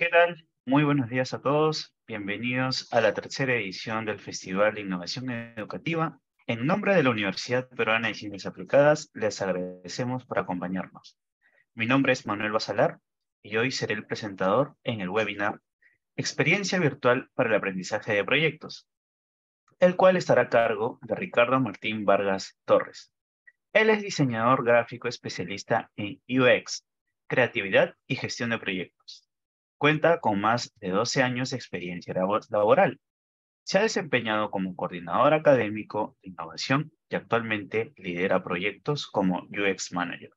¿Qué Muy buenos días a todos. Bienvenidos a la tercera edición del Festival de Innovación Educativa. En nombre de la Universidad Peruana de Ciencias Aplicadas, les agradecemos por acompañarnos. Mi nombre es Manuel Basalar y hoy seré el presentador en el webinar Experiencia Virtual para el Aprendizaje de Proyectos, el cual estará a cargo de Ricardo Martín Vargas Torres. Él es diseñador gráfico especialista en UX, creatividad y gestión de proyectos. Cuenta con más de 12 años de experiencia laboral. Se ha desempeñado como coordinador académico de innovación y actualmente lidera proyectos como UX Manager.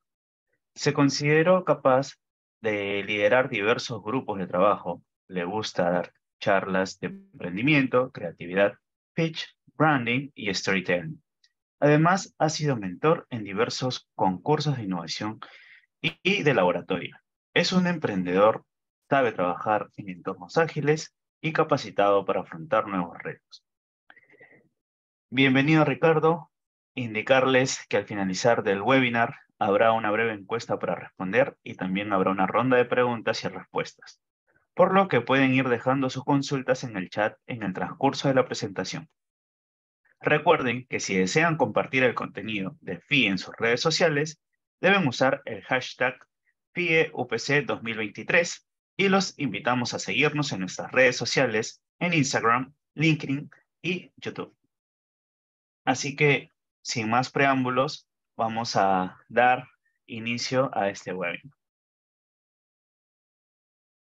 Se consideró capaz de liderar diversos grupos de trabajo. Le gusta dar charlas de emprendimiento, creatividad, pitch, branding y storytelling. Además, ha sido mentor en diversos concursos de innovación y de laboratorio. Es un emprendedor sabe trabajar en entornos ágiles y capacitado para afrontar nuevos retos. Bienvenido Ricardo. Indicarles que al finalizar del webinar habrá una breve encuesta para responder y también habrá una ronda de preguntas y respuestas, por lo que pueden ir dejando sus consultas en el chat en el transcurso de la presentación. Recuerden que si desean compartir el contenido de FIE en sus redes sociales, deben usar el hashtag FIEUPC2023 y los invitamos a seguirnos en nuestras redes sociales, en Instagram, LinkedIn y YouTube. Así que, sin más preámbulos, vamos a dar inicio a este webinar.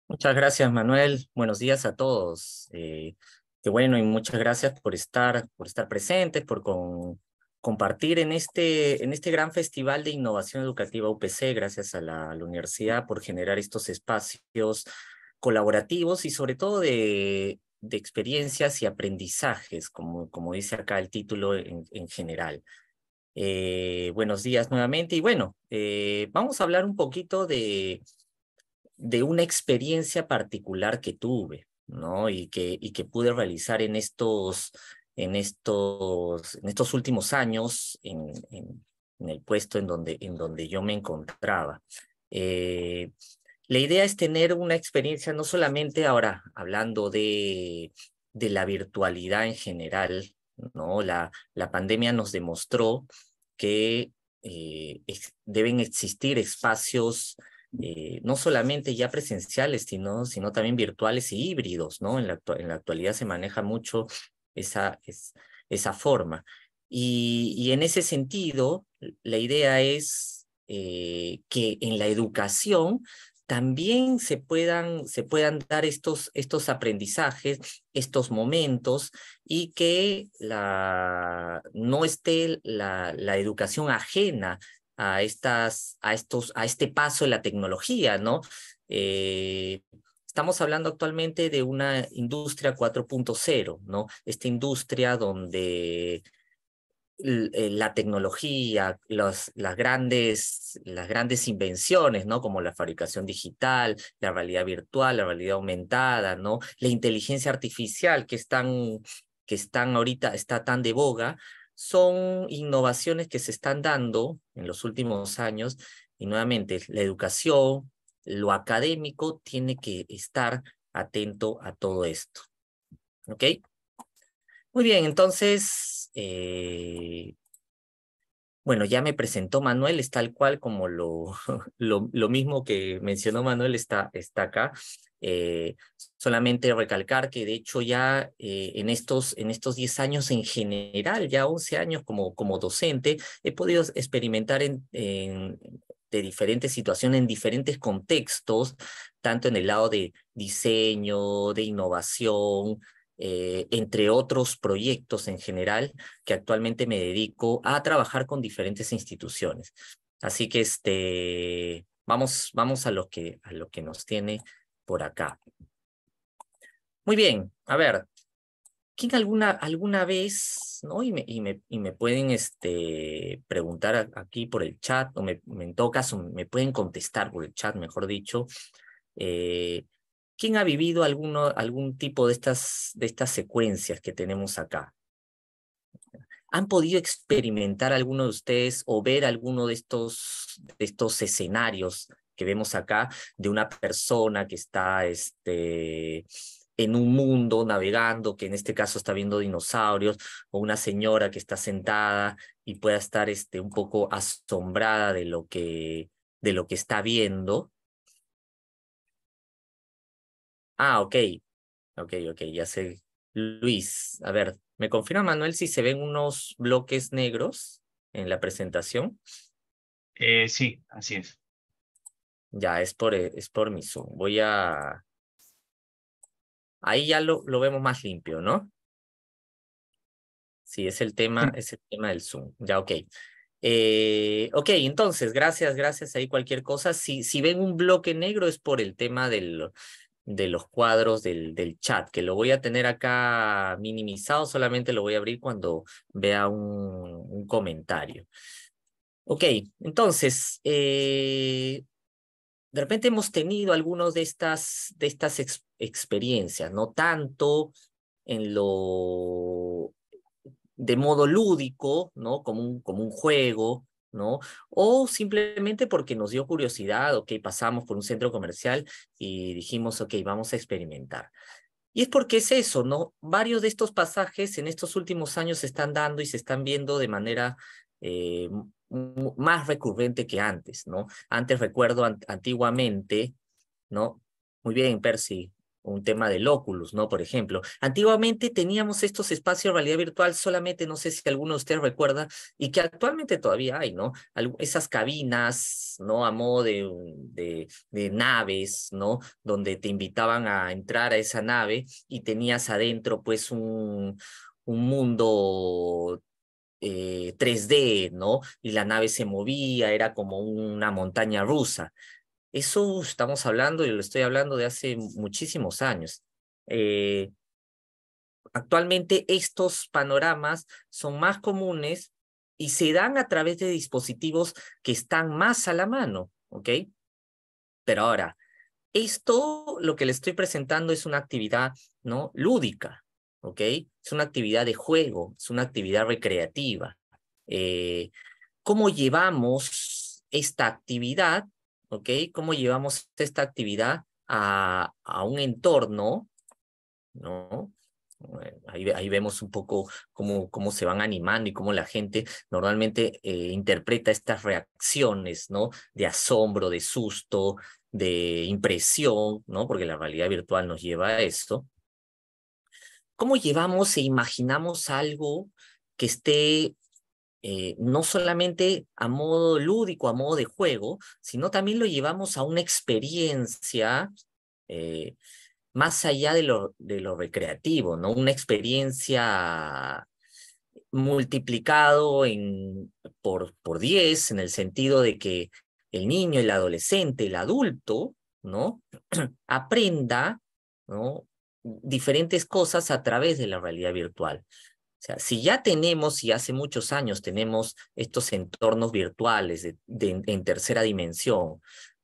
Muchas gracias, Manuel. Buenos días a todos. Eh, qué bueno y muchas gracias por estar, por estar presentes, por con, compartir en este, en este gran festival de innovación educativa UPC, gracias a la, universidad por generar estos espacios colaborativos y sobre todo de, experiencias y aprendizajes, como, como, dice acá el título en, general. Eh, buenos días nuevamente y bueno, eh, vamos a hablar un poquito de, de una experiencia particular que tuve, ¿no? Y que, y que pude realizar en estos en estos, en estos últimos años en, el puesto en donde, en donde yo me encontraba. Eh, la idea es tener una experiencia no solamente ahora hablando de, la virtualidad en general, ¿no? La, la pandemia nos demostró que eh, deben existir espacios eh, no solamente ya presenciales, sino, sino también virtuales y híbridos, ¿no? En la, en la actualidad se maneja mucho esa, esa forma. Y, en ese sentido, la idea es eh, que en la educación también se puedan, se puedan dar estos, estos aprendizajes, estos momentos, y que la, no esté la, educación ajena a, estas, a, estos, a este paso de la tecnología, ¿no? Eh, Estamos hablando actualmente de una industria 4.0, ¿no? Esta industria donde eh, la tecnología, las, grandes, las grandes invenciones, ¿no? Como la fabricación digital, la realidad virtual, la realidad aumentada, ¿no? La inteligencia artificial que están, que están ahorita, está tan de boga, son innovaciones que se están dando en los últimos años y nuevamente la educación, lo académico tiene que estar atento a todo esto. ¿Ok? Muy bien, entonces, eh, bueno, ya me presentó Manuel, es tal cual como lo, lo, mismo que mencionó Manuel está, está acá. Eh, solamente recalcar que de hecho ya eh, en, estos, en estos 10 años en general, ya 11 años como, como docente, he podido experimentar en de diferentes situaciones en diferentes contextos, tanto en el lado de diseño, de innovación, eh, entre otros proyectos en general, que actualmente me dedico a trabajar con diferentes instituciones. Así que este, vamos, vamos a, que, a lo que nos tiene por acá. Muy bien, a ver, ¿Quién alguna, alguna vez, ¿no? y, me, y, me, pueden este, preguntar aquí por el chat, o me, en todo caso me pueden contestar por el chat, mejor dicho, eh, ¿quién ha vivido alguno, algún tipo de estas, de estas secuencias que tenemos acá? ¿Han podido experimentar alguno de ustedes o ver alguno de estos, de estos escenarios que vemos acá de una persona que está este, en un mundo navegando, que en este caso está viendo dinosaurios, o una señora que está sentada y pueda estar este, un poco asombrada de lo que, de lo que está viendo. Ah, ok. Ok, ok, ya sé. Luis, a ver, ¿me confirma Manuel si se ven unos bloques negros en la presentación? Eh, sí, así es. Ya, es por, es por mi Voy a, ahí ya lo, vemos más limpio, ¿no? Sí, es el tema, es tema del Zoom. Ya, ok. Eh, ok, entonces, gracias, gracias. Ahí cualquier cosa. Si, si ven un bloque negro es por el tema del, de los cuadros del, del chat, que lo voy a tener acá minimizado, solamente lo voy a abrir cuando vea un, comentario. Ok, entonces, eh, de repente hemos tenido algunas de estas, de estas experiencias, no tanto en lo de modo lúdico, ¿no? Como un, como un juego, ¿no? O simplemente porque nos dio curiosidad, ok, pasamos por un centro comercial y dijimos, ok, vamos a experimentar. Y es porque es eso, ¿no? Varios de estos pasajes en estos últimos años se están dando y se están viendo de manera eh, más recurrente que antes, ¿no? Antes recuerdo antiguamente, ¿no? Muy bien, Percy, un tema del Oculus, ¿no? Por ejemplo, antiguamente teníamos estos espacios de realidad virtual solamente, no sé si alguno de ustedes recuerda, y que actualmente todavía hay, ¿no? esas cabinas, ¿no? A modo de, de, naves, ¿no? Donde te invitaban a entrar a esa nave y tenías adentro, pues, un, un mundo 3D, eh, ¿no? Y la nave se movía, era como una montaña rusa. Eso estamos hablando, y lo estoy hablando de hace muchísimos años. Eh, actualmente estos panoramas son más comunes y se dan a través de dispositivos que están más a la mano, ¿ok? Pero ahora, esto lo que le estoy presentando es una actividad, ¿no? Lúdica, es una actividad de juego, es una actividad recreativa. Eh, ¿Cómo llevamos esta actividad, ¿Cómo llevamos esta actividad a, un entorno, ahí, vemos un poco cómo, se van animando y cómo la gente normalmente eh, interpreta estas reacciones, De asombro, de susto, de impresión, ¿no? Porque la realidad virtual nos lleva a esto. ¿Cómo llevamos e imaginamos algo que esté eh, no solamente a modo lúdico, a modo de juego, sino también lo llevamos a una experiencia eh, más allá de lo, recreativo, ¿no? Una experiencia multiplicado en, por, por 10 en el sentido de que el niño, el adolescente, el adulto, ¿no? Aprenda, ¿no? diferentes cosas a través de la realidad virtual. O sea, si ya tenemos, y hace muchos años tenemos estos entornos virtuales en tercera dimensión,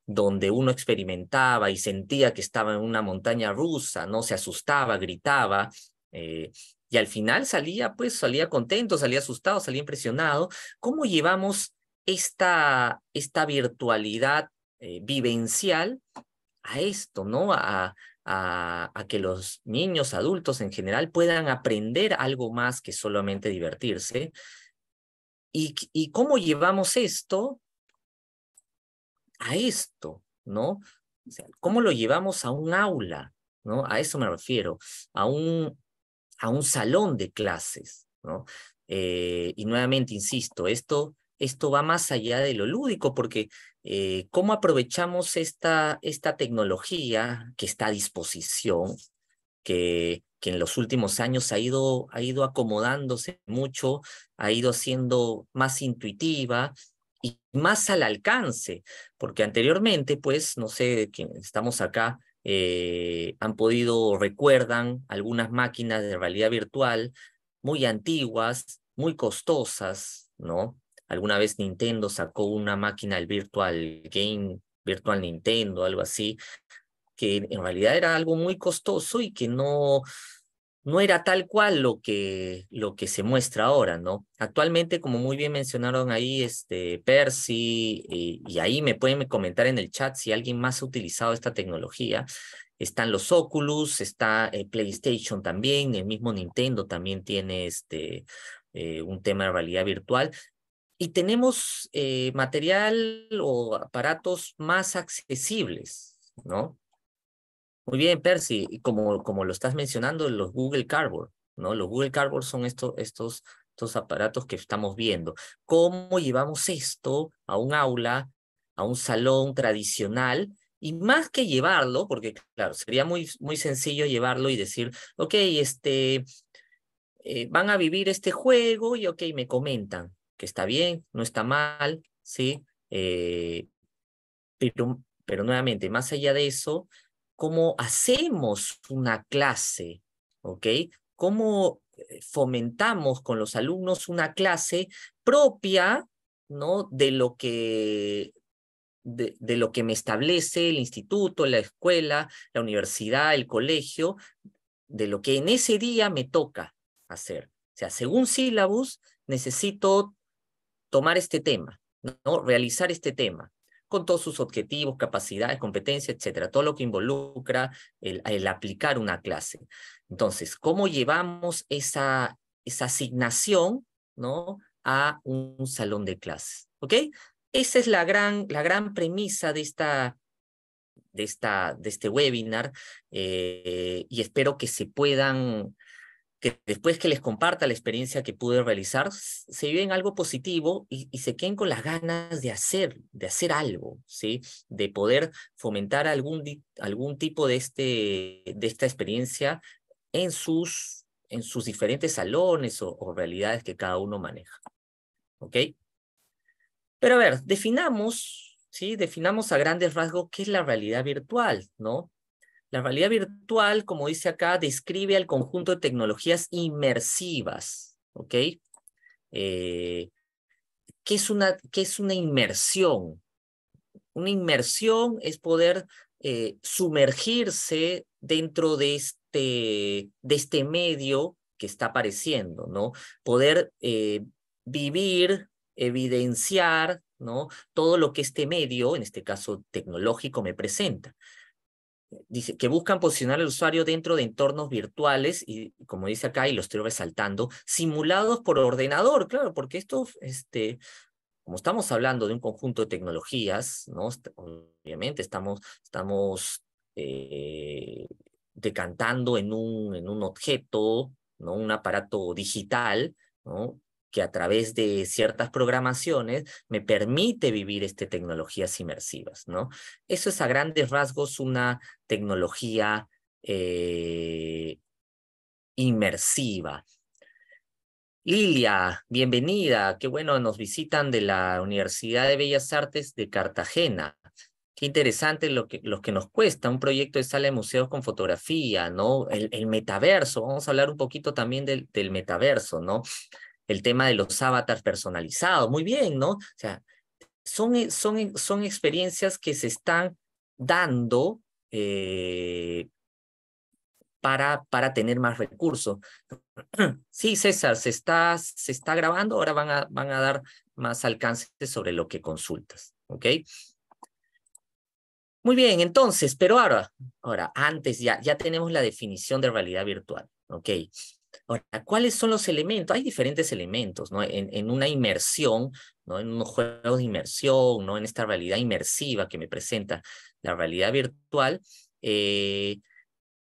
donde uno experimentaba y sentía que estaba en una montaña rusa, ¿no? Se asustaba, gritaba, eh, y al final salía, pues, salía contento, salía asustado, salía impresionado. ¿Cómo llevamos esta, esta virtualidad eh, vivencial a esto, ¿no? A, a, que los niños, adultos en general puedan aprender algo más que solamente divertirse. ¿Y, y cómo llevamos esto a esto, no? ¿Cómo lo llevamos a un aula? ¿no? A eso me refiero, a un, a un salón de clases. ¿no? Eh, y nuevamente, insisto, esto, esto va más allá de lo lúdico, porque eh, cómo aprovechamos esta, esta tecnología que está a disposición, que, que en los últimos años ha ido, ha ido acomodándose mucho, ha ido siendo más intuitiva y más al alcance, porque anteriormente, pues, no sé, estamos acá, eh, han podido, recuerdan algunas máquinas de realidad virtual muy antiguas, muy costosas, ¿no? Alguna vez Nintendo sacó una máquina, el Virtual Game, Virtual Nintendo, algo así, que en realidad era algo muy costoso y que no, no era tal cual lo que, lo que se muestra ahora, ¿no? Actualmente, como muy bien mencionaron ahí, este, Percy, y, ahí me pueden comentar en el chat si alguien más ha utilizado esta tecnología. Están los Oculus, está eh, PlayStation también, el mismo Nintendo también tiene este, eh, un tema de realidad virtual, y tenemos eh, material o aparatos más accesibles, ¿no? Muy bien, Percy, como, como lo estás mencionando, los Google Cardboard, ¿no? Los Google Cardboard son estos, estos, estos aparatos que estamos viendo. ¿Cómo llevamos esto a un aula, a un salón tradicional? Y más que llevarlo, porque claro, sería muy, muy sencillo llevarlo y decir, ok, este, eh, van a vivir este juego y ok, me comentan que está bien, no está mal, ¿sí? Eh, pero, nuevamente, más allá de eso, ¿cómo hacemos una clase? ¿Ok? ¿Cómo eh, fomentamos con los alumnos una clase propia, ¿no? De lo que de, de, lo que me establece el instituto, la escuela, la universidad, el colegio, de lo que en ese día me toca hacer. O sea, según sílabus, necesito tomar este tema, ¿no? realizar este tema con todos sus objetivos, capacidades, competencias, etcétera, todo lo que involucra el, aplicar una clase. Entonces, ¿cómo llevamos esa, esa asignación ¿no? a un, salón de clases? ¿Ok? Esa es la gran, la gran premisa de, esta, de, esta, de este webinar eh, y espero que se puedan que después que les comparta la experiencia que pude realizar, se viven algo positivo y, se queden con las ganas de hacer, de hacer algo, ¿sí? De poder fomentar algún, algún tipo de, este, de esta experiencia en sus, en sus diferentes salones o, realidades que cada uno maneja. ¿Ok? Pero a ver, definamos, ¿sí? Definamos a grandes rasgos qué es la realidad virtual, ¿no? La realidad virtual, como dice acá, describe al conjunto de tecnologías inmersivas, ¿ok? Eh, ¿qué, es una, es una inmersión? Una inmersión es poder eh, sumergirse dentro de este, de este medio que está apareciendo, ¿no? Poder eh, vivir, evidenciar, ¿no? Todo lo que este medio, en este caso tecnológico, me presenta dice, que buscan posicionar al usuario dentro de entornos virtuales, y como dice acá, y lo estoy resaltando, simulados por ordenador, claro, porque esto, este, como estamos hablando de un conjunto de tecnologías, ¿no? obviamente estamos, estamos eh, decantando en un, en un objeto, ¿no? un aparato digital, ¿no? a través de ciertas programaciones me permite vivir este, tecnologías inmersivas, ¿no? Eso es a grandes rasgos una tecnología eh, inmersiva. Lilia, bienvenida. Qué bueno, nos visitan de la Universidad de Bellas Artes de Cartagena. Qué interesante lo que, que nos cuesta un proyecto de sala de museos con fotografía, ¿no? El, metaverso, vamos a hablar un poquito también del, del metaverso, ¿no? el tema de los avatars personalizados. Muy bien, ¿no? O sea, son, eh, son, eh, son experiencias que se están dando eh, para, para tener más recursos. Sí, César, se está, se está grabando, ahora van a, van a dar más alcance sobre lo que consultas, ¿ok? Muy bien, entonces, pero ahora, ahora antes ya, ya tenemos la definición de realidad virtual, ¿ok? Ahora, ¿cuáles son los elementos? Hay diferentes elementos, ¿no? En, una inmersión, ¿no? En unos juegos de inmersión, ¿no? En esta realidad inmersiva que me presenta la realidad virtual, eh,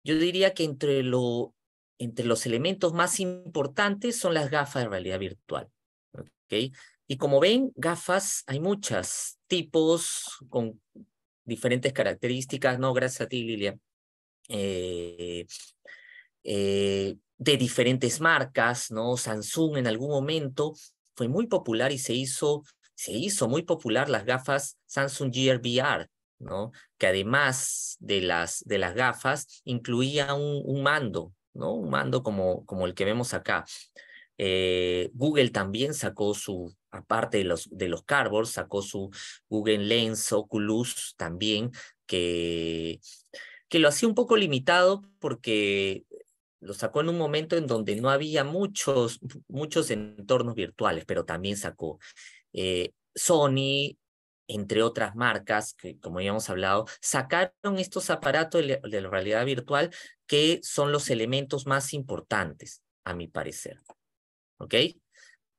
yo diría que entre, lo, entre los elementos más importantes son las gafas de realidad virtual, ¿ok? Y como ven, gafas hay muchos tipos con diferentes características, ¿no? Gracias a ti, Lilia. Eh, eh de diferentes marcas, ¿no? Samsung en algún momento fue muy popular y se hizo, se hizo muy popular las gafas Samsung Gear VR, ¿no? Que además de las, de las gafas incluía un, mando, ¿no? Un mando como, como el que vemos acá. Eh, Google también sacó su, aparte de los, de los sacó su Google Lens, Oculus también, que, que lo hacía un poco limitado porque lo sacó en un momento en donde no había muchos, muchos entornos virtuales, pero también sacó eh, Sony, entre otras marcas, que como ya hemos hablado, sacaron estos aparatos de, la realidad virtual que son los elementos más importantes, a mi parecer. ¿Ok?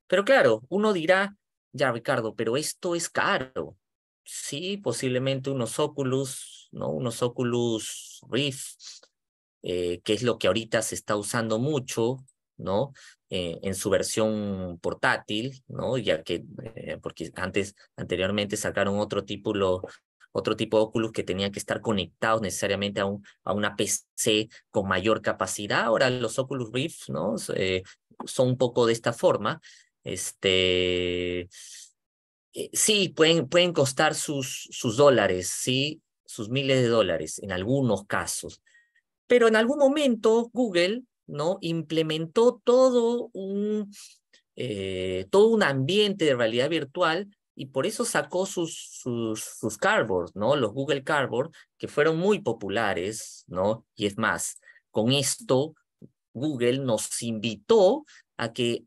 Pero claro, uno dirá, ya Ricardo, pero esto es caro. Sí, posiblemente unos Oculus, ¿no? Unos Oculus Rift qué eh, que es lo que ahorita se está usando mucho, ¿no? Eh, en su versión portátil, ¿no? Ya que, eh, porque antes, anteriormente sacaron otro tipo, lo, otro tipo de Oculus que tenían que estar conectados necesariamente a, un, a una PC con mayor capacidad. Ahora los Oculus Rift, ¿no? son un poco de esta forma. Este, sí, pueden, pueden costar sus, sus dólares, sí, sus miles de dólares en algunos casos pero en algún momento Google ¿no? implementó todo un, eh, todo un ambiente de realidad virtual y por eso sacó sus, sus, ¿no? los Google Cardboard, que fueron muy populares, ¿no? y es más, con esto Google nos invitó a que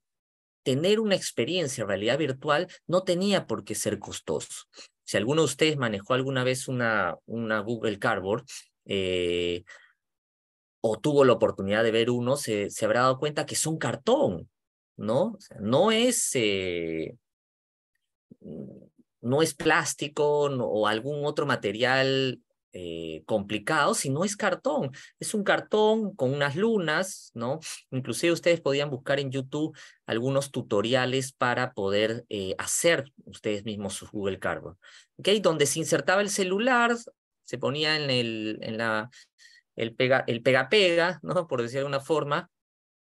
tener una experiencia de realidad virtual no tenía por qué ser costoso. Si alguno de ustedes manejó alguna vez una, una Google Cardboard, eh, o tuvo la oportunidad de ver uno, se, habrá dado cuenta que es un cartón, ¿no? no es... Eh, no es plástico o algún otro material eh, complicado, sino es cartón. Es un cartón con unas lunas, ¿no? Inclusive ustedes podían buscar en YouTube algunos tutoriales para poder eh, hacer ustedes mismos su Google Cardboard. ¿Ok? Donde se insertaba el celular, se ponía en, el, en, la, el pega-pega, el pega -pega, el no Por decir de alguna forma,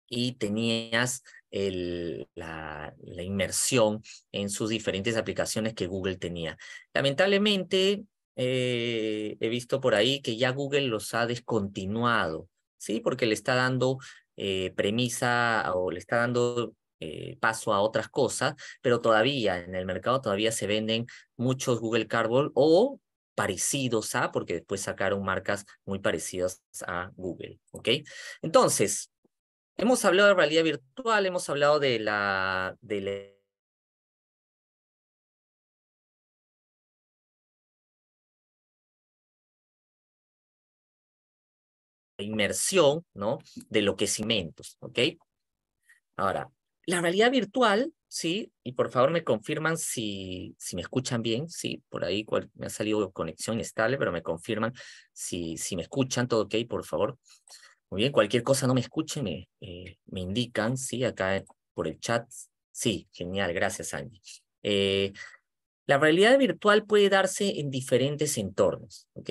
y tenías el, la, inmersión en sus diferentes aplicaciones que Google tenía. Lamentablemente, eh, he visto por ahí que ya Google los ha descontinuado, ¿sí? Porque le está dando eh, premisa o le está dando eh, paso a otras cosas, pero todavía en el mercado todavía se venden muchos Google Cardboard o parecidos a, porque después sacaron marcas muy parecidas a Google. ¿ok? Entonces, hemos hablado de realidad virtual, hemos hablado de la... De la inmersión, ¿no? De lo ¿ok? Ahora, la realidad virtual, sí, y por favor me confirman si, si me escuchan bien, sí, por ahí me ha salido conexión estable, pero me confirman si, si me escuchan, todo ok, por favor. Muy bien, cualquier cosa no me escuchen, eh, me, indican, sí, acá por el chat. Sí, genial, gracias Angie. Eh, la realidad virtual puede darse en diferentes entornos, ¿ok?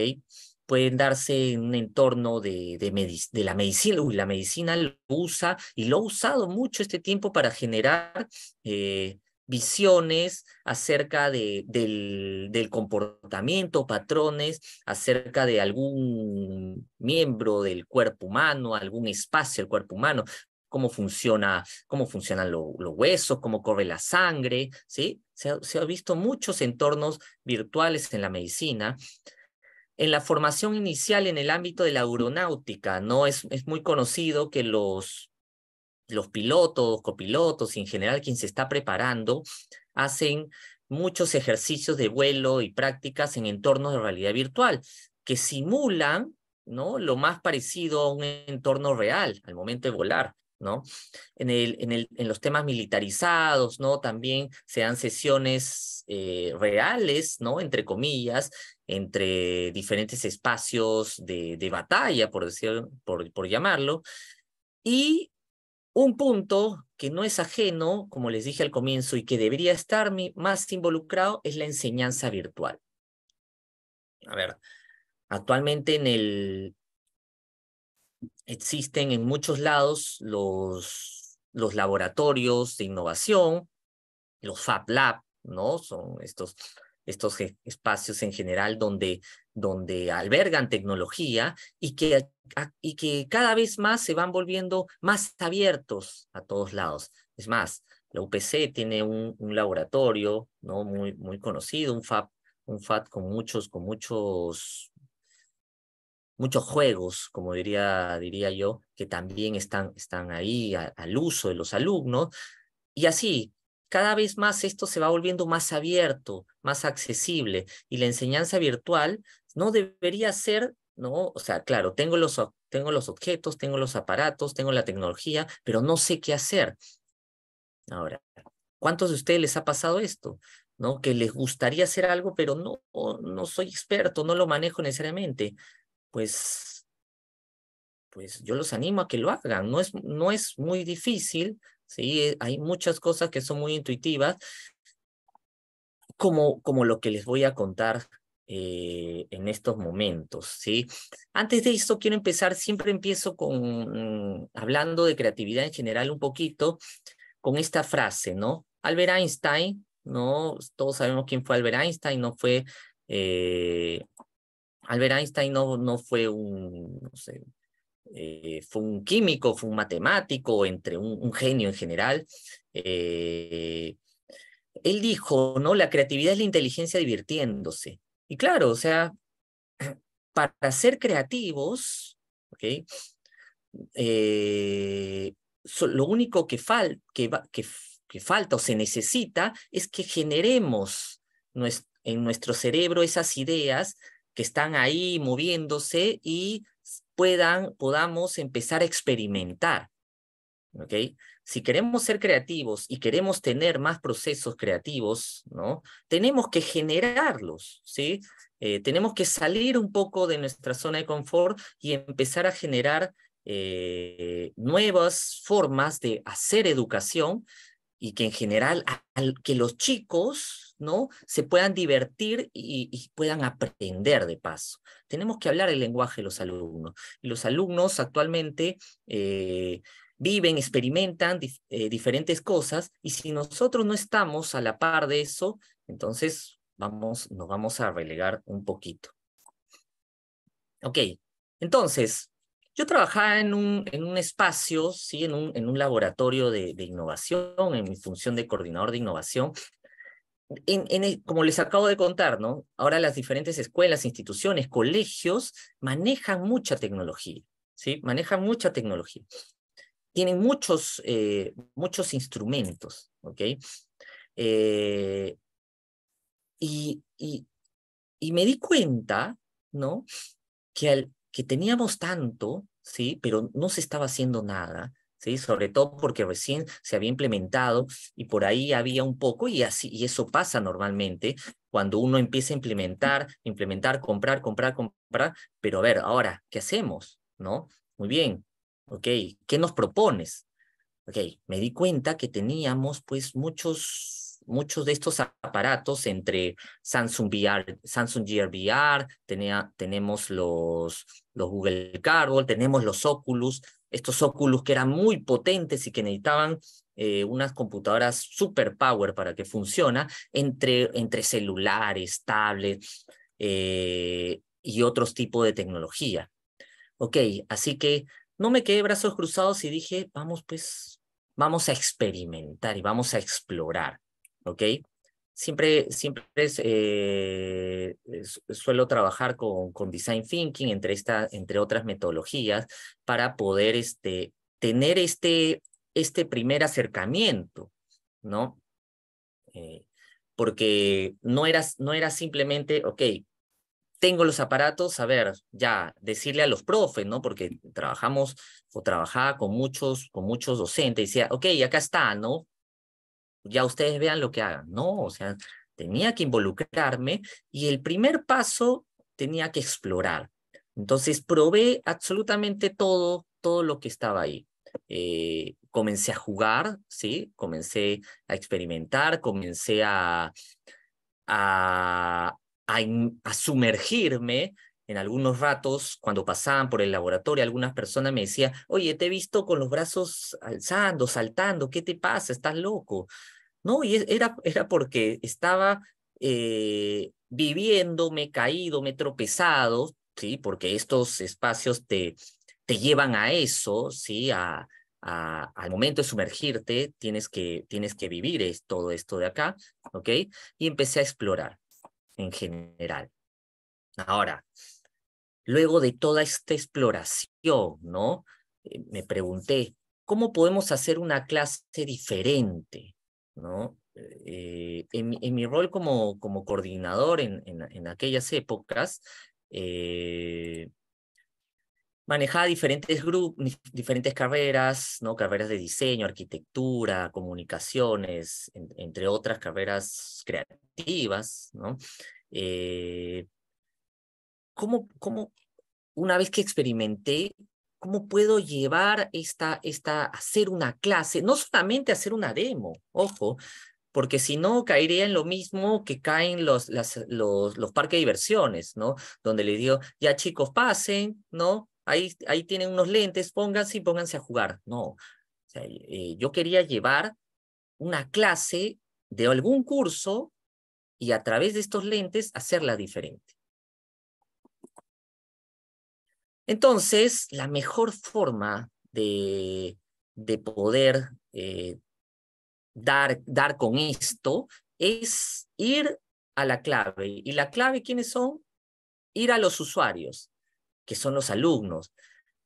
pueden darse en un entorno de, de, la medicina. Uy, la medicina lo usa y lo ha usado mucho este tiempo para generar eh, visiones acerca de, del, comportamiento, patrones, acerca de algún miembro del cuerpo humano, algún espacio del cuerpo humano, cómo, funciona, cómo funcionan los huesos, cómo corre la sangre, ¿sí? Se, se han visto muchos entornos virtuales en la medicina en la formación inicial en el ámbito de la aeronáutica, ¿no? Es, es muy conocido que los, los pilotos, copilotos, y en general quien se está preparando, hacen muchos ejercicios de vuelo y prácticas en entornos de realidad virtual que simulan, ¿no? Lo más parecido a un entorno real al momento de volar. ¿no? En, el, en, el, en los temas militarizados, ¿no? También se dan sesiones eh, reales, ¿no? Entre comillas, entre diferentes espacios de, batalla, por, decir, por, llamarlo, y un punto que no es ajeno, como les dije al comienzo, y que debería estar más involucrado es la enseñanza virtual. A ver, actualmente en el existen en muchos lados los, los laboratorios de innovación, los Fab Lab, ¿no? Son estos estos espacios en general donde, donde albergan tecnología y que, y que cada vez más se van volviendo más abiertos a todos lados. Es más, la UPC tiene un, laboratorio ¿no? muy, muy conocido, un FAB, un con muchos, con muchos, muchos juegos, como diría, diría yo, que también están, están ahí al uso de los alumnos. Y así, cada vez más esto se va volviendo más abierto, más accesible y la enseñanza virtual no debería ser, ¿no? O sea, claro, tengo los, tengo los objetos, tengo los aparatos, tengo la tecnología, pero no sé qué hacer. Ahora, ¿cuántos de ustedes les ha pasado esto? ¿No? Que les gustaría hacer algo, pero no, no soy experto, no lo manejo necesariamente. Pues pues yo los animo a que lo hagan. No es, no es muy difícil, eh, hay muchas cosas que son muy intuitivas, como, como lo que les voy a contar eh, en estos momentos, ¿sí? Antes de eso, quiero empezar, siempre empiezo con, hablando de creatividad en general un poquito, con esta frase, ¿no? Albert Einstein, ¿no? Todos sabemos quién fue Albert Einstein, no fue... Eh, Albert Einstein no, no fue un, no sé, eh, fue un químico, fue un matemático, entre un, genio en general. Eh, él dijo, ¿no? La creatividad es la inteligencia divirtiéndose. Y claro, o sea, para ser creativos, eh, lo único que, falta o se necesita es que generemos en nuestro cerebro esas ideas que están ahí moviéndose y puedan, podamos empezar a experimentar. Si queremos ser creativos y queremos tener más procesos creativos, ¿no? tenemos que generarlos, ¿sí? Eh, tenemos que salir un poco de nuestra zona de confort y empezar a generar eh, nuevas formas de hacer educación y que en general que los chicos ¿no? Se puedan divertir y, puedan aprender de paso. Tenemos que hablar el lenguaje de los alumnos. Y los alumnos actualmente eh, viven, experimentan eh, diferentes cosas y si nosotros no estamos a la par de eso, entonces vamos, nos vamos a relegar un poquito. Ok, entonces, yo trabajaba en un, en un espacio, ¿sí? en, un, en un laboratorio de, de, innovación, en mi función de coordinador de innovación, como les acabo de contar, Ahora las diferentes escuelas, instituciones, colegios manejan mucha tecnología, ¿sí? Manejan mucha tecnología. Tienen muchos, eh, muchos instrumentos, eh, y, y, me di cuenta, ¿no? Que, que teníamos tanto, ¿sí? Pero no se estaba haciendo nada. Sobre todo porque recién se había implementado y por ahí había un poco y así, y eso pasa normalmente cuando uno empieza a implementar, implementar, comprar, comprar, comprar, pero a ver, ahora, ¿qué hacemos? ¿No? Muy bien, ok, ¿qué nos propones? Ok, me di cuenta que teníamos pues muchos muchos de estos aparatos entre Samsung VR, Samsung Gear VR, tenía, tenemos los, los Google Cardboard, tenemos los Oculus, estos óculos que eran muy potentes y que necesitaban eh, unas computadoras super power para que funcione, entre, entre celulares, tablets eh, y otros tipos de tecnología. Ok, así que no me quedé brazos cruzados y dije, vamos pues, vamos a experimentar y vamos a explorar. ¿ok? siempre, siempre eh, suelo trabajar con, con design thinking, entre, esta, entre otras metodologías, para poder este, tener este, este primer acercamiento, ¿no? Eh, porque no era, no era simplemente, ok, tengo los aparatos, a ver, ya, decirle a los profes, ¿no? Porque trabajamos o trabajaba con muchos, con muchos docentes, decía, ok, acá está, ¿no? ya ustedes vean lo que hagan, ¿no? O sea, tenía que involucrarme y el primer paso tenía que explorar. Entonces probé absolutamente todo, todo lo que estaba ahí. Eh, comencé a jugar, ¿sí? Comencé a experimentar, comencé a, a, a sumergirme en algunos ratos, cuando pasaban por el laboratorio, algunas personas me decían, oye, te he visto con los brazos alzando, saltando, ¿qué te pasa? ¿Estás loco? No, y era, era porque estaba eh, viviendo, me caído, me he tropezado, ¿sí? Porque estos espacios te, te llevan a eso, ¿sí? A, al momento de sumergirte, tienes que, tienes que vivir es, todo esto de acá, ¿ok? Y empecé a explorar en general. Ahora, luego de toda esta exploración, ¿no? Eh, me pregunté, ¿cómo podemos hacer una clase diferente, ¿no? Eh, en, mi rol como, como coordinador en, en, aquellas épocas, eh, manejaba diferentes grupos, diferentes carreras, ¿no? Carreras de diseño, arquitectura, comunicaciones, entre otras carreras creativas, ¿no? ¿cómo, una vez que experimenté, cómo puedo llevar esta, esta, hacer una clase, no solamente hacer una demo, ojo, porque si no caería en lo mismo que caen los, los, los parques de diversiones, ¿no? Donde le digo, ya chicos, pasen, ¿no? Ahí, ahí tienen unos lentes, pónganse y pónganse a jugar. No, o sea, eh, yo quería llevar una clase de algún curso y a través de estos lentes hacerla diferente. Entonces, la mejor forma de, poder eh, dar, dar con esto es ir a la clave. ¿Y la clave quiénes son? Ir a los usuarios, que son los alumnos.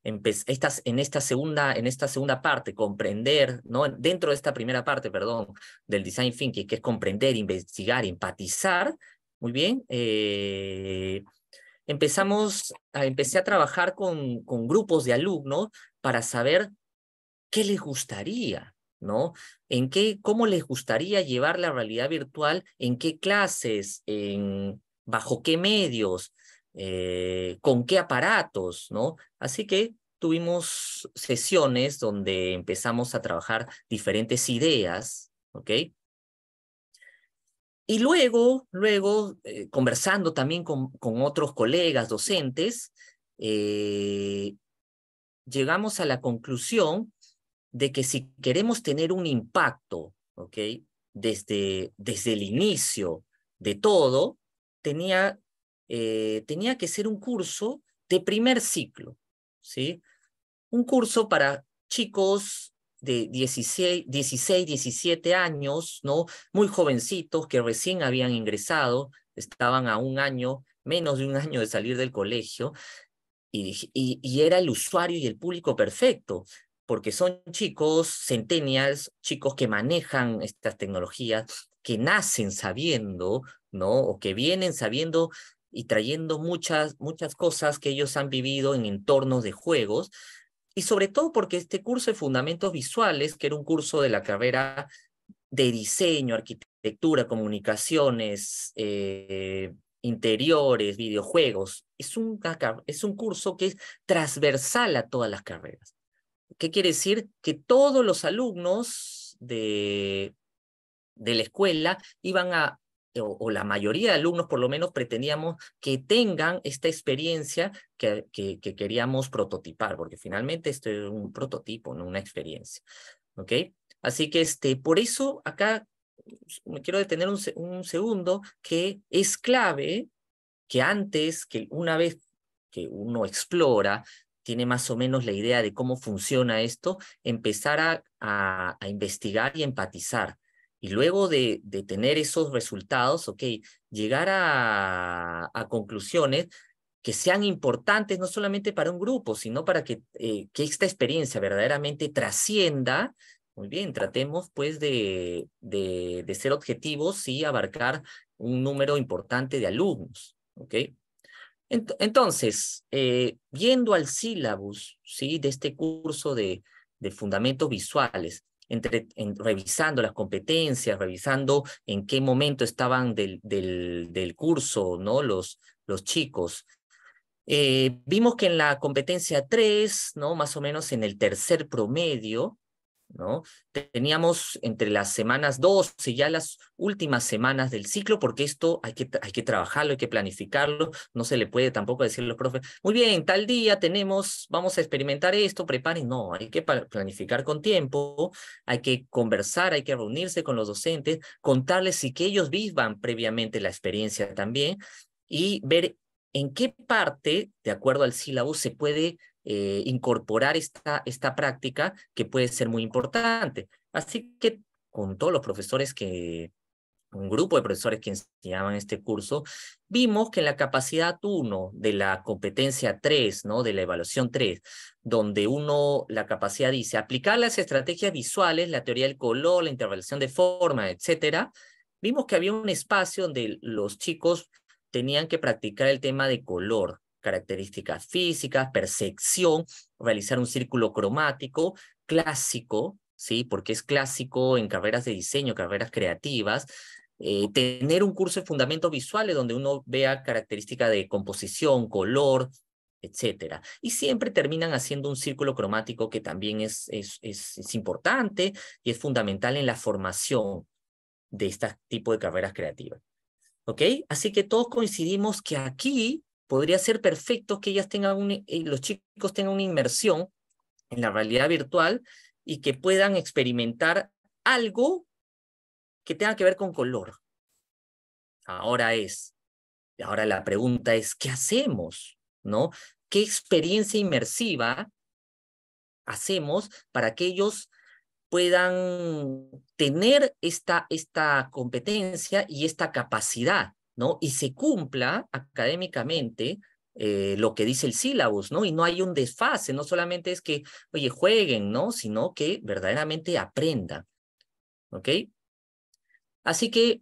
en, esta segunda, en esta segunda parte, comprender, ¿no? dentro de esta primera parte, perdón, del design thinking, que es comprender, investigar, empatizar, muy bien, eh, empezamos, empecé a trabajar con, con grupos de alumnos para saber qué les gustaría, ¿no? En qué, cómo les gustaría llevar la realidad virtual, en qué clases, en, bajo qué medios, eh, con qué aparatos, ¿no? Así que tuvimos sesiones donde empezamos a trabajar diferentes ideas, ¿ok? Y luego, luego eh, conversando también con, con, otros colegas docentes, eh, llegamos a la conclusión de que si queremos tener un impacto, Desde, desde el inicio de todo, tenía, eh, tenía que ser un curso de primer ciclo, ¿sí? Un curso para chicos de 16, 16, 17 años, ¿no? Muy jovencitos que recién habían ingresado, estaban a un año, menos de un año de salir del colegio, y, y, era el usuario y el público perfecto, porque son chicos centennials, chicos que manejan estas tecnologías, que nacen sabiendo, ¿no? O que vienen sabiendo y trayendo muchas, muchas cosas que ellos han vivido en entornos de juegos y sobre todo porque este curso de Fundamentos Visuales, que era un curso de la carrera de diseño, arquitectura, comunicaciones, eh, interiores, videojuegos, es un, es un curso que es transversal a todas las carreras. ¿Qué quiere decir? Que todos los alumnos de la escuela iban a o, la mayoría de alumnos por lo menos pretendíamos que tengan esta experiencia que, que, queríamos prototipar, porque finalmente esto es un prototipo, no una experiencia. Así que este, por eso acá pues, me quiero detener un, segundo, que es clave que antes, que una vez que uno explora, tiene más o menos la idea de cómo funciona esto, empezar a investigar y empatizar y luego de, tener esos resultados, llegar a, conclusiones que sean importantes no solamente para un grupo, sino para que, eh, que esta experiencia verdaderamente trascienda muy bien, tratemos pues de, de, ser objetivos y abarcar un número importante de alumnos, entonces, viendo eh, al sílabus, ¿sí? De este curso de fundamentos visuales, entre, revisando las competencias, revisando en qué momento estaban del, del, curso, ¿no? Los, los chicos. Eh, vimos que en la competencia 3, ¿no? Más o menos en el tercer promedio, ¿no? Teníamos entre las semanas 12 ya las últimas semanas del ciclo, porque esto hay que, hay que trabajarlo, hay que planificarlo, no se le puede tampoco decir a los profes, muy bien, tal día tenemos, vamos a experimentar esto, preparen, no, hay que planificar con tiempo, hay que conversar, hay que reunirse con los docentes, contarles si que ellos vivan previamente la experiencia también y ver en qué parte, de acuerdo al sílabo, se puede eh, incorporar esta, esta práctica que puede ser muy importante. Así que con todos los profesores que, un grupo de profesores que enseñaban este curso, vimos que en la capacidad 1 de la competencia 3, ¿no? de la evaluación 3, donde uno, la capacidad dice, aplicar las estrategias visuales, la teoría del color, la intervalación de forma, etcétera, vimos que había un espacio donde los chicos tenían que practicar el tema de color, características físicas, percepción, realizar un círculo cromático clásico, ¿sí? Porque es clásico en carreras de diseño, carreras creativas. Eh, tener un curso de fundamentos visuales donde uno vea características de composición, color, etcétera. Y siempre terminan haciendo un círculo cromático que también es, es, es, importante y es fundamental en la formación de este tipo de carreras creativas. ¿Ok? Así que todos coincidimos que aquí podría ser perfecto que ellas tengan eh, los chicos tengan una inmersión en la realidad virtual y que puedan experimentar algo que tenga que ver con color. Ahora es, ahora la pregunta es, ¿qué hacemos? ¿No? ¿Qué experiencia inmersiva hacemos para que ellos puedan tener esta, esta competencia y esta capacidad ¿no? Y se cumpla académicamente eh, lo que dice el sílabus, ¿no? Y no hay un desfase, no solamente es que, oye, jueguen, ¿no? Sino que verdaderamente aprendan, ¿ok? Así que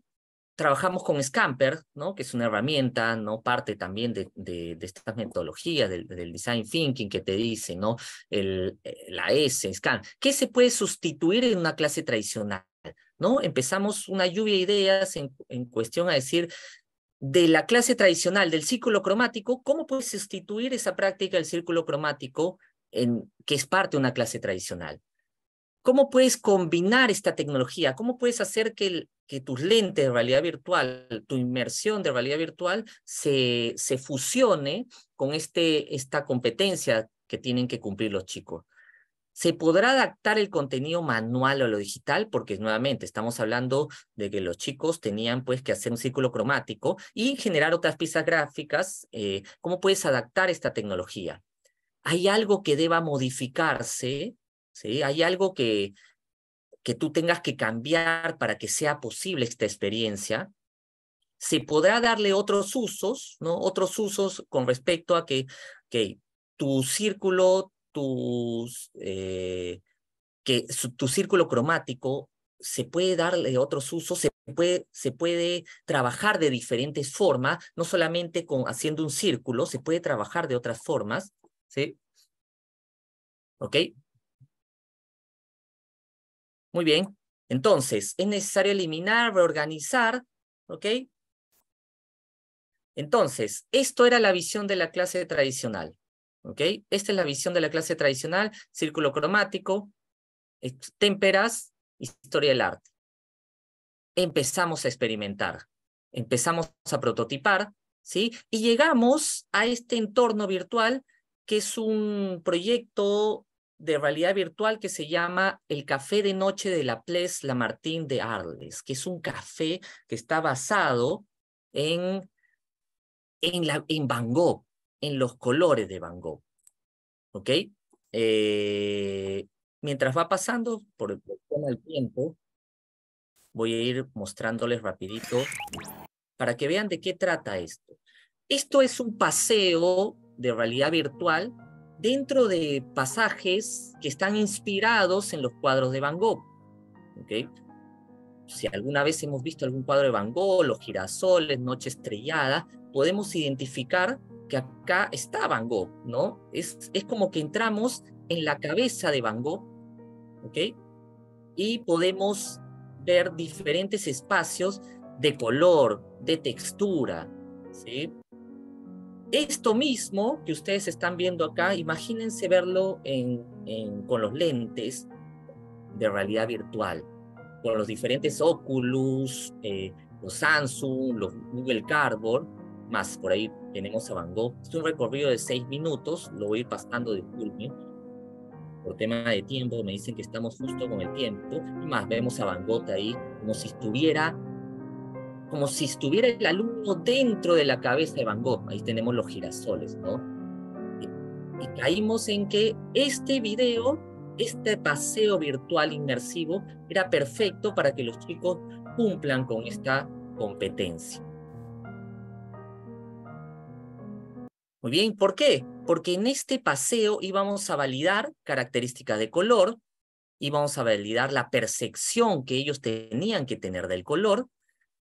trabajamos con Scamper, ¿no? Que es una herramienta, ¿no? Parte también de, esta metodología del, design thinking que te dice, ¿no? El, eh, la S, Scan. ¿Qué se puede sustituir en una clase tradicional? ¿No? Empezamos una lluvia de ideas en, en cuestión a decir, de la clase tradicional del círculo cromático, ¿cómo puedes sustituir esa práctica del círculo cromático en, que es parte de una clase tradicional? ¿Cómo puedes combinar esta tecnología? ¿Cómo puedes hacer que, que tus lentes de realidad virtual, tu inmersión de realidad virtual, se, se fusione con este, esta competencia que tienen que cumplir los chicos? se podrá adaptar el contenido manual a lo digital, porque nuevamente estamos hablando de que los chicos tenían pues que hacer un círculo cromático y generar otras piezas gráficas. Eh, ¿Cómo puedes adaptar esta tecnología? ¿Hay algo que deba modificarse? ¿Sí? ¿Hay algo que, que tú tengas que cambiar para que sea posible esta experiencia? Se podrá darle otros usos, ¿no? Otros usos con respecto a que, que tu círculo eh, que tu círculo cromático se puede darle otros usos, se puede, se puede trabajar de diferentes formas, no solamente con haciendo un círculo, se puede trabajar de otras formas, ¿sí? ¿Ok? Muy bien. Entonces, es necesario eliminar, reorganizar, ¿ok? Entonces, esto era la visión de la clase tradicional. Esta es la visión de la clase tradicional, círculo cromático, témperas, historia del arte. Empezamos a experimentar, empezamos a prototipar, ¿sí? Y llegamos a este entorno virtual que es un proyecto de realidad virtual que se llama el Café de Noche de la Place Lamartine de Arles, que es un café que está basado en, en Van Gogh, en los colores de Van Gogh. ¿Ok? Eh, mientras va pasando por el, el tiempo, voy a ir mostrándoles rapidito para que vean de qué trata esto. Esto es un paseo de realidad virtual dentro de pasajes que están inspirados en los cuadros de Van Gogh. ...ok... Si alguna vez hemos visto algún cuadro de Van Gogh, los girasoles, Noche Estrellada, podemos identificar acá está Van Gogh, ¿no? Es, es como que entramos en la cabeza de Van Gogh, ¿ok? Y podemos ver diferentes espacios de color, de textura, ¿sí? Esto mismo que ustedes están viendo acá, imagínense verlo en, con los lentes de realidad virtual, con los diferentes Oculus, eh, los Samsung, los Google Cardboard, más por ahí tenemos a Van Gogh. Es un recorrido de seis minutos, lo voy a ir pasando, disculpen. Por tema de tiempo, me dicen que estamos justo con el tiempo. Y más, vemos a Van Gogh ahí como si estuviera como si estuviera el alumno dentro de la cabeza de Van Gogh. Ahí tenemos los girasoles, ¿no? y caímos en que este video, este paseo virtual inmersivo, era perfecto para que los chicos cumplan con esta competencia. Muy bien, ¿por qué? Porque en este paseo íbamos a validar características de color, íbamos a validar la percepción que ellos tenían que tener del color,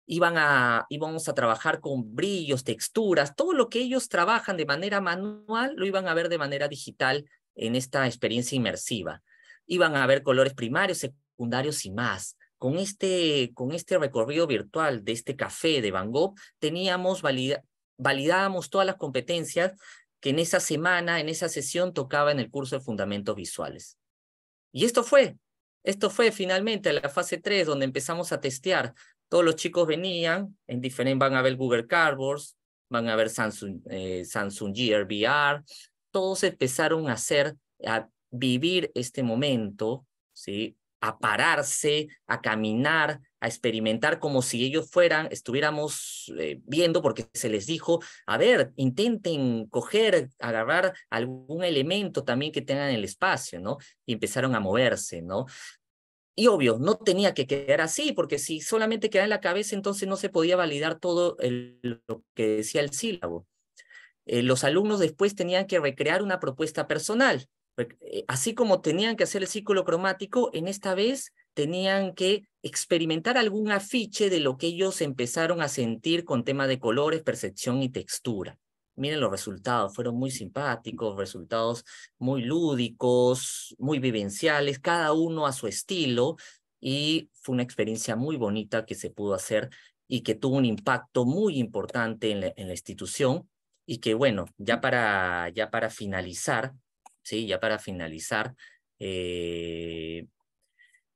iban a, íbamos a trabajar con brillos, texturas, todo lo que ellos trabajan de manera manual lo iban a ver de manera digital en esta experiencia inmersiva. Iban a ver colores primarios, secundarios y más. Con este, con este recorrido virtual de este café de Van Gogh, teníamos valida, validábamos todas las competencias que en esa semana, en esa sesión tocaba en el curso de fundamentos visuales. Y esto fue, esto fue finalmente la fase 3 donde empezamos a testear. Todos los chicos venían, en diferente van a ver Google Cardboards, van a ver Samsung, eh, Samsung Gear VR, todos empezaron a hacer, a vivir este momento, ¿sí? a pararse, a caminar, a experimentar como si ellos fueran, estuviéramos eh, viendo, porque se les dijo, a ver, intenten coger, agarrar algún elemento también que tengan en el espacio, ¿no? Y empezaron a moverse, ¿no? Y obvio, no tenía que quedar así, porque si solamente quedaba en la cabeza, entonces no se podía validar todo lo que decía el sílabo. Eh, los alumnos después tenían que recrear una propuesta personal, eh, así como tenían que hacer el círculo cromático, en esta vez tenían que experimentar algún afiche de lo que ellos empezaron a sentir con tema de colores, percepción y textura. Miren los resultados, fueron muy simpáticos, resultados muy lúdicos, muy vivenciales, cada uno a su estilo y fue una experiencia muy bonita que se pudo hacer y que tuvo un impacto muy importante en la, en la institución y que bueno, ya para, ya para finalizar, ya para finalizar, eh,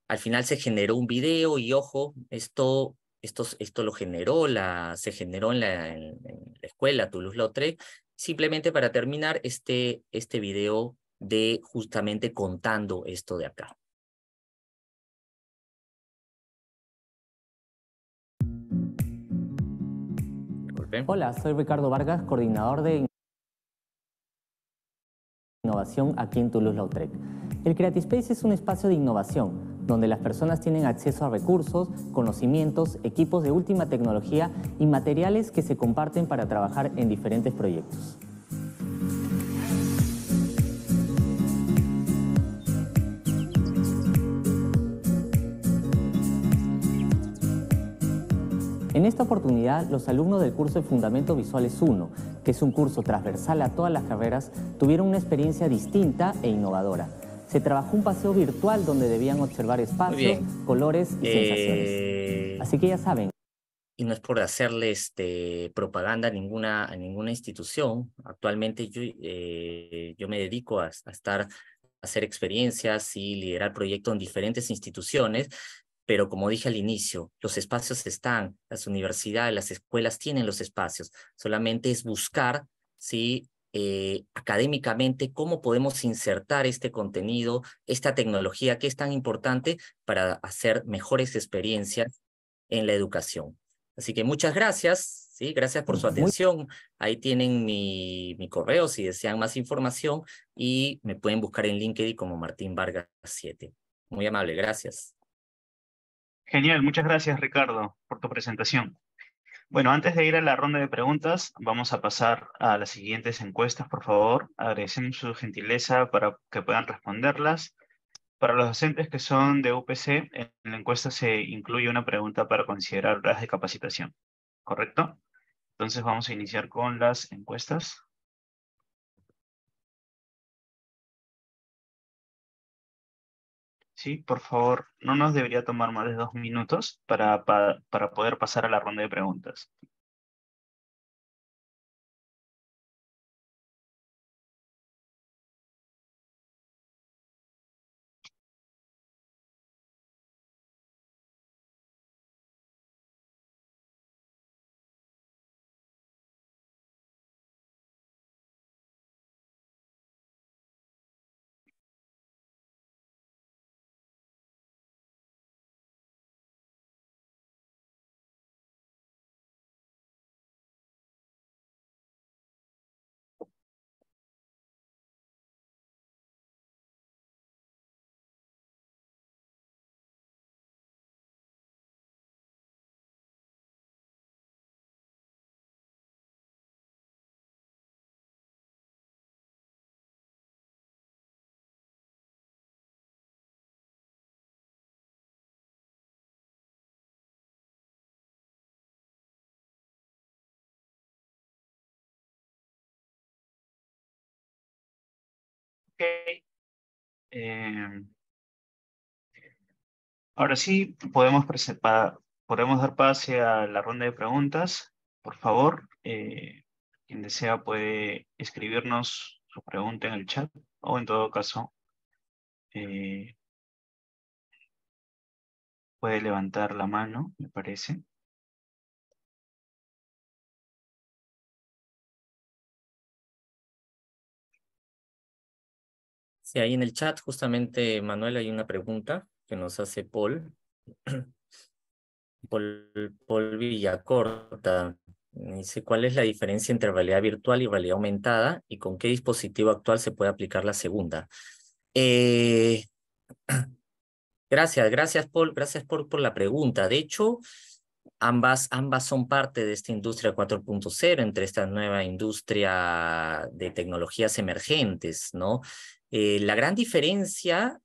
al final se generó un video y ojo, esto, esto, lo generó, la, se generó en la, escuela toulouse Lotre, Simplemente para terminar este, este video de justamente contando esto de acá. Hola, soy Ricardo Vargas, coordinador de innovación aquí en Toulouse-Lautrec. El creative space es un espacio de innovación donde las personas tienen acceso a recursos, conocimientos, equipos de última tecnología y materiales que se comparten para trabajar en diferentes proyectos. En esta oportunidad, los alumnos del curso de Fundamentos Visuales 1 que es un curso transversal a todas las carreras, tuvieron una experiencia distinta e innovadora. Se trabajó un paseo virtual donde debían observar espacios, colores y sensaciones. Eh, Así que ya saben. Y no es por hacerle este, propaganda a ninguna, ninguna institución. Actualmente yo, eh, yo me dedico a, a hacer experiencias y liderar proyectos en diferentes instituciones pero como dije al inicio, los espacios están, las universidades, las escuelas tienen los espacios, solamente es buscar, ¿sí? Eh, académicamente, cómo podemos insertar este contenido, esta tecnología que es tan importante para hacer mejores experiencias en la educación. Así que muchas gracias, ¿sí? gracias por su atención. Ahí tienen mi, mi correo si desean más información y me pueden buscar en LinkedIn como Martín Vargas 7. Muy amable, gracias. Genial, muchas gracias Ricardo por tu presentación. Bueno, antes de ir a la ronda de preguntas, vamos a pasar a las siguientes encuestas, por favor. Agradecemos su gentileza para que puedan responderlas. Para los docentes que son de UPC, en la encuesta se incluye una pregunta para considerar horas de capacitación, ¿correcto? Entonces vamos a iniciar con las encuestas. ¿sí? Por favor, no nos debería tomar más de dos minutos para, para, para poder pasar a la ronda de preguntas. Em, ahora sí, podemos, podemos dar pase a la ronda de preguntas. Por favor, eh, quien desea puede escribirnos su pregunta en el chat o en todo caso eh, puede levantar la mano, me parece. Sí, ahí en el chat, justamente, Manuel, hay una pregunta que nos hace Paul. Paul, Villacorta. Dice, ¿cuál es la diferencia entre realidad virtual y realidad aumentada y con qué dispositivo actual se puede aplicar la segunda? Eh, gracias, gracias Paul, gracias por por la pregunta. De hecho, ambas, ambas son parte de esta industria 4.0, entre esta nueva industria de tecnologías emergentes, ¿no? Eh, la gran diferencia,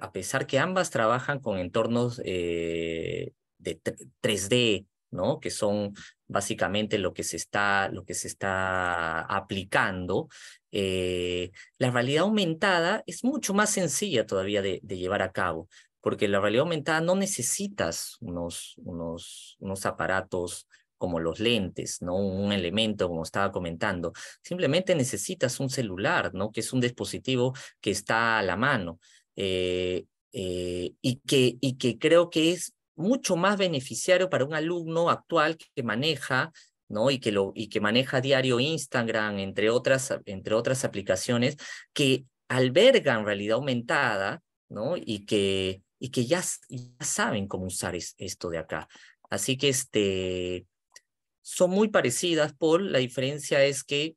a pesar que ambas trabajan con entornos eh, de 3D, ¿no? que son básicamente lo que se está, lo que se está aplicando, eh, la realidad aumentada es mucho más sencilla todavía de, llevar a cabo, porque la realidad aumentada no necesitas unos, unos, unos aparatos como los lentes, ¿no? Un elemento, como estaba comentando. Simplemente necesitas un celular, ¿no? Que es un dispositivo que está a la mano eh, eh, y, que, y que creo que es mucho más beneficiario para un alumno actual que maneja ¿no? Y que, lo, y que maneja diario Instagram, entre otras, entre otras aplicaciones, que albergan realidad aumentada, ¿no? Y que, y que ya, ya saben cómo usar esto de acá. Así que este, son muy parecidas, Paul. La diferencia es que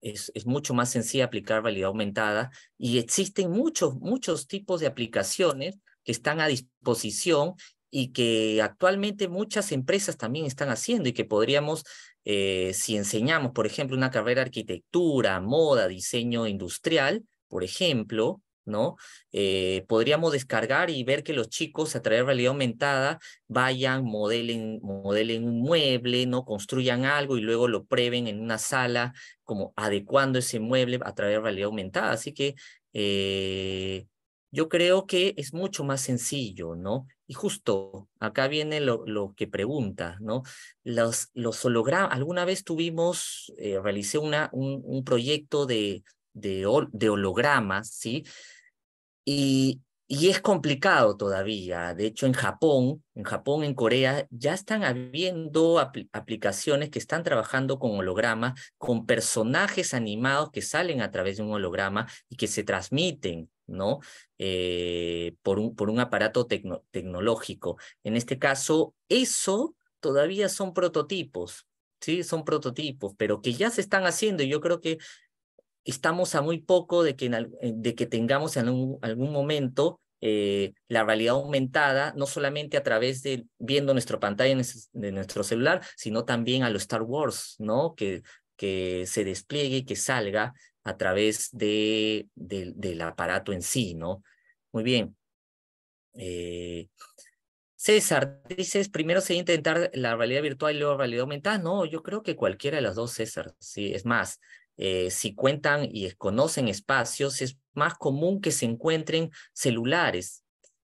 es, mucho más sencilla aplicar validad aumentada y existen muchos, muchos tipos de aplicaciones que están a disposición y que actualmente muchas empresas también están haciendo y que podríamos, eh, si enseñamos, por ejemplo, una carrera arquitectura, moda, diseño industrial, por ejemplo, ¿no? Eh, podríamos descargar y ver que los chicos a través de realidad aumentada vayan, modelen, modelen un mueble, ¿no? Construyan algo y luego lo prueben en una sala, como adecuando ese mueble a través de realidad aumentada. Así que eh, yo creo que es mucho más sencillo, ¿no? Y justo acá viene lo, que pregunta, ¿no? Los, los hologramas, alguna vez tuvimos, eh, realicé una, un, proyecto de, de, de hologramas, ¿sí? Y, es complicado todavía. De hecho, en Japón, en Japón, en Corea, ya están habiendo aplicaciones que están trabajando con hologramas, con personajes animados que salen a través de un holograma y que se transmiten, ¿no? Eh, por, un, por un aparato tecnológico. En este caso, eso todavía son prototipos, ¿sí? Son prototipos, pero que ya se están haciendo. y Yo creo que estamos a muy poco de que, eh, de que tengamos en algún, algún momento eh, la realidad aumentada, no solamente a través de viendo nuestra pantalla de nuestro celular, sino también a los Star Wars, ¿no? Que, que se despliegue, y que salga a través de, del aparato en sí, ¿no? Muy bien. Eh, César, dices, primero se intentar la realidad virtual y luego realidad aumentada. No, yo creo que cualquiera de las dos, César. Sí, es más, eh, si cuentan y conocen espacios, es más común que se encuentren celulares.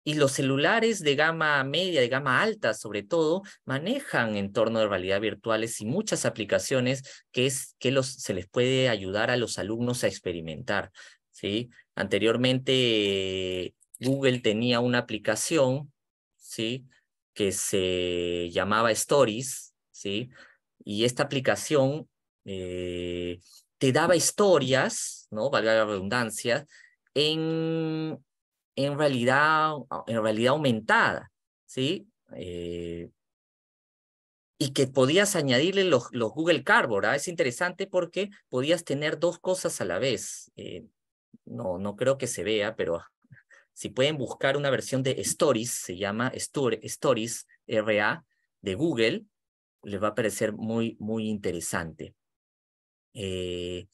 Y los celulares de gama media, de gama alta, sobre todo, manejan entornos de realidad virtuales y muchas aplicaciones que, es, que los, se les puede ayudar a los alumnos a experimentar. ¿sí? Anteriormente, Google tenía una aplicación ¿sí? que se llamaba Stories, ¿sí? y esta aplicación eh, te daba historias, ¿no? Valga la redundancia, en, realidad, en realidad aumentada, ¿sí? Eh, y que podías añadirle los, los Google Cardboard. ¿verdad? ¿ah? Es interesante porque podías tener dos cosas a la vez. Eh, no, no creo que se vea, pero si pueden buscar una versión de Stories, se llama Stories RA de Google, les va a parecer muy, muy interesante. Eh,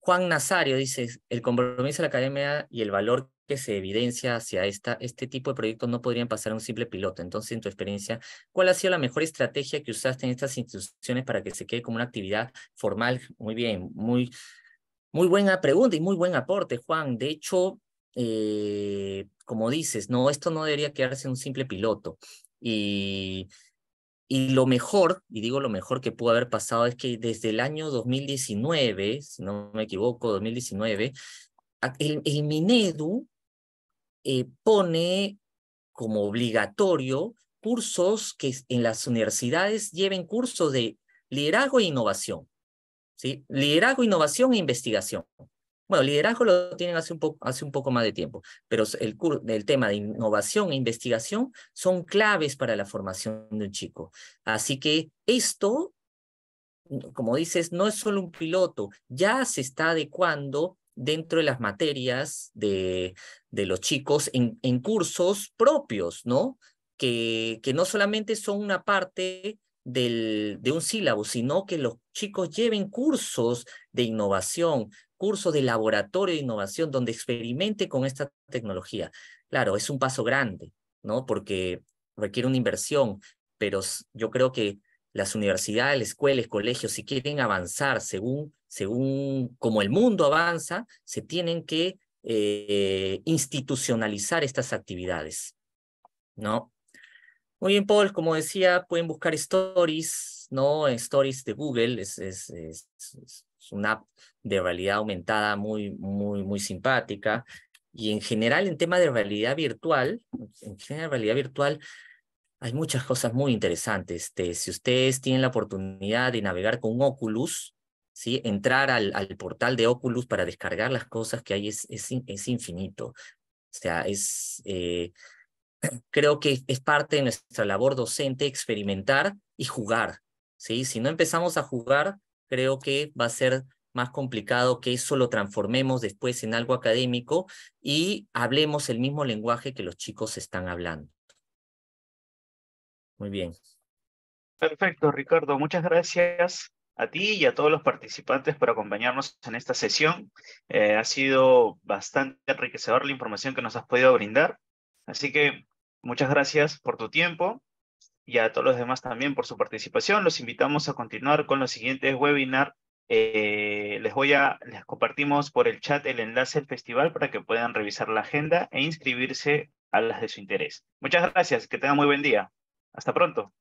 Juan Nazario dice, el compromiso de la academia y el valor que se evidencia hacia esta, este tipo de proyectos no podrían pasar a un simple piloto. Entonces, en tu experiencia, ¿cuál ha sido la mejor estrategia que usaste en estas instituciones para que se quede como una actividad formal? Muy bien, muy, muy buena pregunta y muy buen aporte, Juan. De hecho, eh, como dices, no, esto no debería quedarse en un simple piloto. Y y lo mejor, y digo lo mejor que pudo haber pasado, es que desde el año 2019, si no me equivoco, 2019, el, Minedu eh, pone como obligatorio cursos que en las universidades lleven cursos de liderazgo e innovación. ¿sí? Liderazgo, innovación e investigación. Bueno, liderazgo lo tienen hace un, poco, hace un poco más de tiempo, pero el, tema de innovación e investigación son claves para la formación de un chico. Así que esto, como dices, no es solo un piloto, ya se está adecuando dentro de las materias de, los chicos en, cursos propios, ¿no? Que, no solamente son una parte del, de un sílabo, sino que los chicos lleven cursos de innovación, curso de laboratorio de innovación donde experimente con esta tecnología. Claro, es un paso grande, ¿no? Porque requiere una inversión, pero yo creo que las universidades, escuelas, colegios, si quieren avanzar según, según como el mundo avanza, se tienen que eh, institucionalizar estas actividades, ¿no? Muy bien, Paul, como decía, pueden buscar stories, ¿no? Stories de Google, es es una app de realidad aumentada muy, muy, muy simpática. Y en general, en tema de realidad virtual, en general, realidad virtual, hay muchas cosas muy interesantes. Este, si ustedes tienen la oportunidad de navegar con Oculus, ¿sí? entrar al, al portal de Oculus para descargar las cosas que hay es, infinito. O sea, es, eh, creo que es parte de nuestra labor docente experimentar y jugar. ¿sí? Si no empezamos a jugar, creo que va a ser más complicado que eso lo transformemos después en algo académico y hablemos el mismo lenguaje que los chicos están hablando. Muy bien. Perfecto, Ricardo. Muchas gracias a ti y a todos los participantes por acompañarnos en esta sesión. Eh, ha sido bastante enriquecedor la información que nos has podido brindar. Así que muchas gracias por tu tiempo y a todos los demás también por su participación. Los invitamos a continuar con los siguientes webinars. Eh, les voy a, les compartimos por el chat el enlace al festival para que puedan revisar la agenda e inscribirse a las de su interés. Muchas gracias, que tengan muy buen día. Hasta pronto.